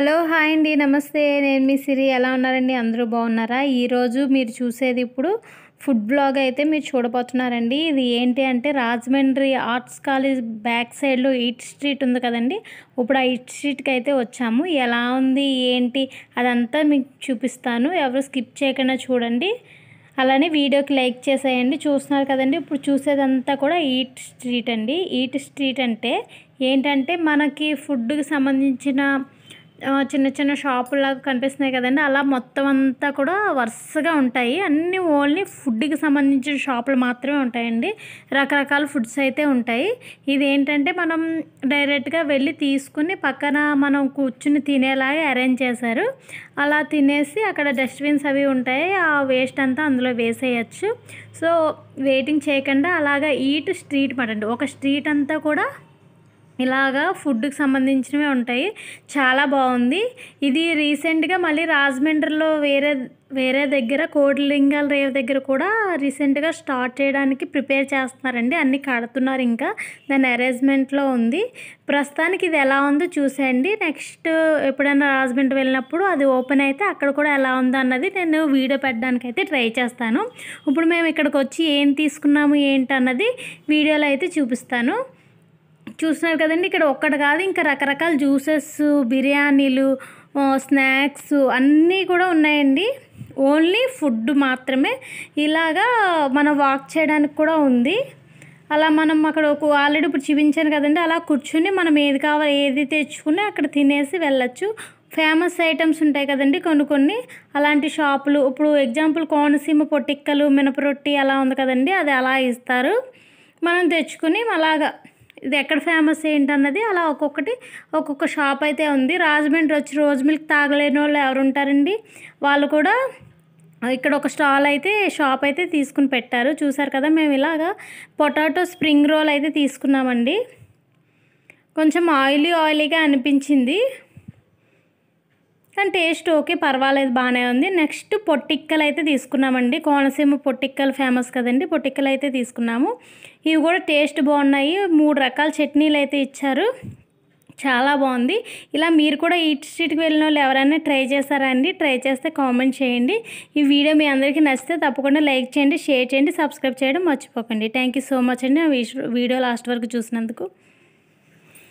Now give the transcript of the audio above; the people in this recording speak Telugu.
హలో హాయ్ అండి నమస్తే నేను మీ సిరి ఎలా ఉన్నారండి అందరూ బాగున్నారా ఈరోజు మీరు చూసేది ఇప్పుడు ఫుడ్ బ్లాగ్ అయితే మీరు చూడబోతున్నారండి ఇది ఏంటి అంటే రాజమండ్రి ఆర్ట్స్ కాలేజ్ బ్యాక్ సైడ్లో ఈట్ స్ట్రీట్ ఉంది కదండి ఇప్పుడు ఆ ఈట్ స్ట్రీట్కి అయితే వచ్చాము ఎలా ఉంది ఏంటి అదంతా మీకు చూపిస్తాను ఎవరు స్కిప్ చేయకుండా చూడండి అలానే వీడియోకి లైక్ చేసేయండి చూస్తున్నారు కదండి ఇప్పుడు చూసేదంతా కూడా ఈట్ స్ట్రీట్ అండి ఈట్ స్ట్రీట్ అంటే ఏంటంటే మనకి ఫుడ్కి సంబంధించిన చిన్న చిన్న షాపులాగా కనిపిస్తున్నాయి కదండి అలా మొత్తం అంతా కూడా వరుసగా ఉంటాయి అన్నీ ఓన్లీ ఫుడ్కి సంబంధించిన షాపులు మాత్రమే ఉంటాయండి రకరకాల ఫుడ్స్ అయితే ఉంటాయి ఇది ఏంటంటే మనం డైరెక్ట్గా వెళ్ళి తీసుకుని పక్కన మనం కూర్చుని తినేలాగా అరేంజ్ చేశారు అలా తినేసి అక్కడ డస్ట్బిన్స్ అవి ఉంటాయి ఆ వేస్ట్ అంతా అందులో వేసేయచ్చు సో వెయిటింగ్ చేయకుండా అలాగా ఈట్ స్ట్రీట్ మాట ఒక స్ట్రీట్ అంతా కూడా ఇలాగా ఫుడ్కి సంబంధించినవి ఉంటాయి చాలా బాగుంది ఇది రీసెంట్గా మళ్ళీ రాజమండ్రిలో వేరే వేరే దగ్గర కోడిలింగాల రేవు దగ్గర కూడా రీసెంట్గా స్టార్ట్ చేయడానికి ప్రిపేర్ చేస్తున్నారండి అన్నీ కడుతున్నారు ఇంకా దాని అరేంజ్మెంట్లో ఉంది ప్రస్తుతానికి ఇది ఎలా ఉందో చూసేయండి నెక్స్ట్ ఎప్పుడైనా రాజమండ్రి వెళ్ళినప్పుడు అది ఓపెన్ అయితే అక్కడ కూడా ఎలా ఉందో అన్నది నేను వీడియో పెట్టడానికి అయితే ట్రై చేస్తాను ఇప్పుడు మేము ఇక్కడికి వచ్చి ఏం తీసుకున్నాము ఏంటి అన్నది వీడియోలో అయితే చూపిస్తాను చూస్తున్నారు కదండి ఇక్కడ ఒక్కటి కాదు ఇంకా రకరకాల జ్యూసెస్ బిర్యానీలు స్నాక్స్ అన్నీ కూడా ఉన్నాయండి ఓన్లీ ఫుడ్ మాత్రమే ఇలాగా మనం వాక్ చేయడానికి కూడా ఉంది అలా మనం అక్కడ ఒక ఆల్రెడీ ఇప్పుడు చూపించాను కదండి అలా కూర్చుని మనం ఏది కావాలి ఏది తెచ్చుకుని అక్కడ తినేసి వెళ్ళచ్చు ఫేమస్ ఐటమ్స్ ఉంటాయి కదండి కొన్ని కొన్ని అలాంటి షాపులు ఇప్పుడు ఎగ్జాంపుల్ కోనసీమ మినప మినపరొట్టి అలా ఉంది కదండి అది అలా ఇస్తారు మనం తెచ్చుకుని అలాగా ఇది ఎక్కడ ఫేమస్ ఏంటన్నది అలా ఒక్కొక్కటి ఒక్కొక్క షాప్ అయితే ఉంది రాజమండ్రి వచ్చి రోజు మిల్క్ తాగలేని వాళ్ళు ఎవరు ఉంటారండి వాళ్ళు కూడా ఇక్కడ ఒక స్టాల్ అయితే షాప్ అయితే తీసుకుని పెట్టారు చూసారు కదా మేము ఇలాగా పొటాటో స్ప్రింగ్ రోల్ అయితే తీసుకున్నామండి కొంచెం ఆయిలీ ఆయిలీగా అనిపించింది కానీ టేస్ట్ ఓకే పర్వాలేదు బాగానే ఉంది నెక్స్ట్ పొట్టిక్కలు అయితే తీసుకున్నామండి కోనసీమ పొట్టిక్కలు ఫేమస్ కదండి పొట్టిక్కలు అయితే తీసుకున్నాము ఇవి కూడా టేస్ట్ బాగున్నాయి మూడు రకాల చట్నీలు అయితే ఇచ్చారు చాలా బాగుంది ఇలా మీరు కూడా ఈ స్ట్రీట్కి వెళ్ళిన వాళ్ళు ఎవరైనా ట్రై చేస్తారా అండి ట్రై చేస్తే కామెంట్ చేయండి ఈ వీడియో మీ అందరికీ నచ్చితే తప్పకుండా లైక్ చేయండి షేర్ చేయండి సబ్స్క్రైబ్ చేయడం మర్చిపోకండి థ్యాంక్ యూ సో మచ్ అండి వీడియో లాస్ట్ వరకు చూసినందుకు